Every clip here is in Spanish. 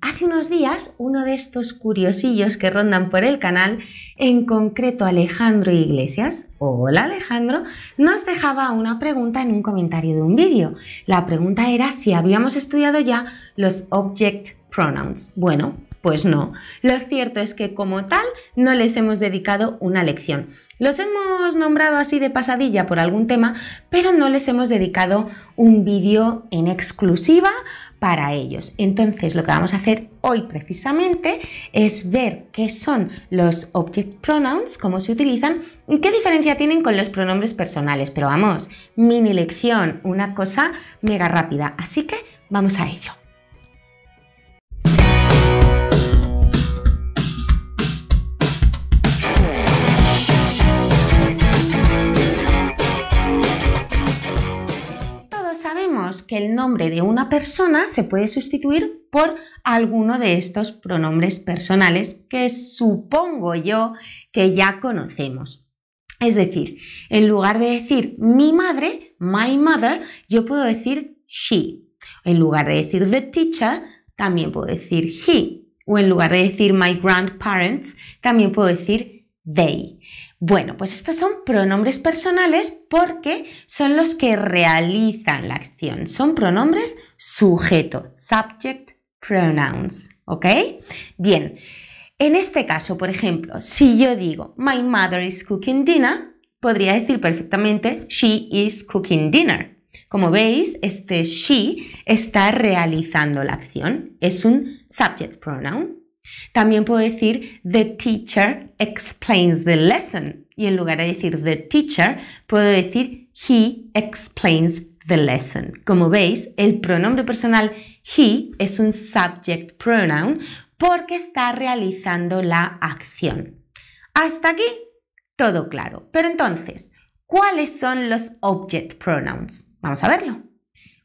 Hace unos días, uno de estos curiosillos que rondan por el canal, en concreto Alejandro Iglesias, hola Alejandro, nos dejaba una pregunta en un comentario de un vídeo. La pregunta era si habíamos estudiado ya los object pronouns. Bueno, pues no, lo cierto es que como tal no les hemos dedicado una lección. Los hemos nombrado así de pasadilla por algún tema, pero no les hemos dedicado un vídeo en exclusiva para ellos. Entonces lo que vamos a hacer hoy precisamente es ver qué son los object pronouns, cómo se utilizan y qué diferencia tienen con los pronombres personales. Pero vamos, mini lección, una cosa mega rápida. Así que vamos a ello. que el nombre de una persona se puede sustituir por alguno de estos pronombres personales que supongo yo que ya conocemos. Es decir, en lugar de decir mi madre, my mother, yo puedo decir she. En lugar de decir the teacher, también puedo decir he. O en lugar de decir my grandparents, también puedo decir they. Bueno, pues estos son pronombres personales porque son los que realizan la acción. Son pronombres sujeto, subject pronouns, ¿ok? Bien, en este caso, por ejemplo, si yo digo my mother is cooking dinner, podría decir perfectamente she is cooking dinner. Como veis, este she está realizando la acción, es un subject pronoun. También puedo decir the teacher explains the lesson y en lugar de decir the teacher puedo decir he explains the lesson. Como veis, el pronombre personal he es un subject pronoun porque está realizando la acción. Hasta aquí, todo claro. Pero entonces, ¿cuáles son los object pronouns? Vamos a verlo.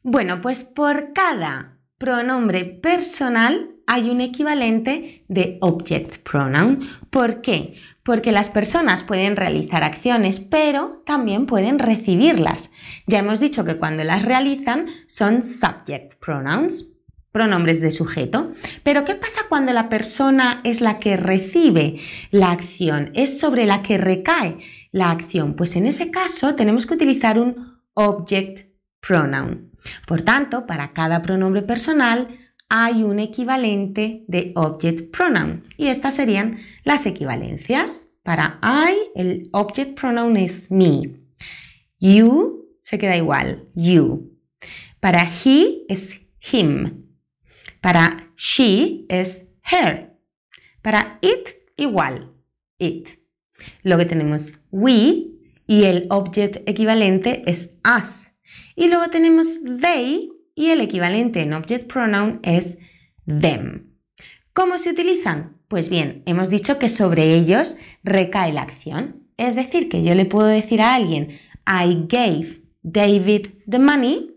Bueno, pues por cada pronombre personal hay un equivalente de object pronoun. ¿Por qué? Porque las personas pueden realizar acciones, pero también pueden recibirlas. Ya hemos dicho que cuando las realizan son subject pronouns, pronombres de sujeto. Pero ¿qué pasa cuando la persona es la que recibe la acción? Es sobre la que recae la acción. Pues en ese caso tenemos que utilizar un object pronoun. Por tanto, para cada pronombre personal, hay un equivalente de object pronoun. Y estas serían las equivalencias. Para I, el object pronoun es me. You se queda igual, you. Para he es him. Para she es her. Para it, igual, it. Luego tenemos we y el object equivalente es us. Y luego tenemos they y el equivalente en object pronoun es them. ¿Cómo se utilizan? Pues bien, hemos dicho que sobre ellos recae la acción. Es decir, que yo le puedo decir a alguien, I gave David the money.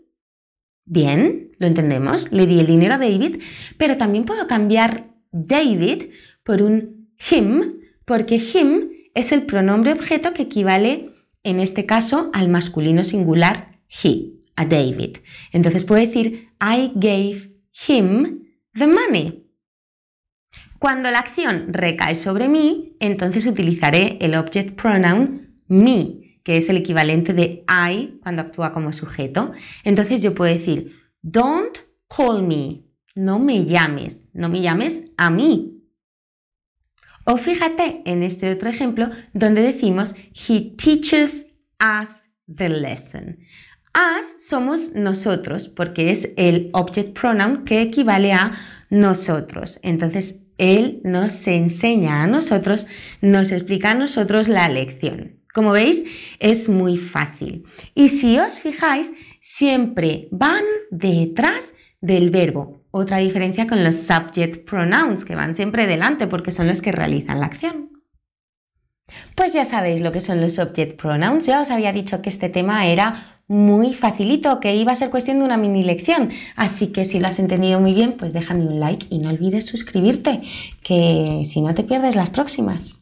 Bien, lo entendemos, le di el dinero a David, pero también puedo cambiar David por un him, porque him es el pronombre objeto que equivale, en este caso, al masculino singular he a David. Entonces puedo decir I gave him the money. Cuando la acción recae sobre mí, entonces utilizaré el object pronoun me, que es el equivalente de I cuando actúa como sujeto. Entonces yo puedo decir don't call me, no me llames, no me llames a mí. O fíjate en este otro ejemplo donde decimos he teaches us the lesson somos nosotros, porque es el object pronoun que equivale a nosotros. Entonces, él nos enseña a nosotros, nos explica a nosotros la lección. Como veis, es muy fácil. Y si os fijáis, siempre van detrás del verbo. Otra diferencia con los subject pronouns, que van siempre delante porque son los que realizan la acción. Pues ya sabéis lo que son los subject pronouns. Ya os había dicho que este tema era muy facilito, que iba a ser cuestión de una mini lección. Así que si lo has entendido muy bien, pues déjame un like y no olvides suscribirte, que si no te pierdes las próximas.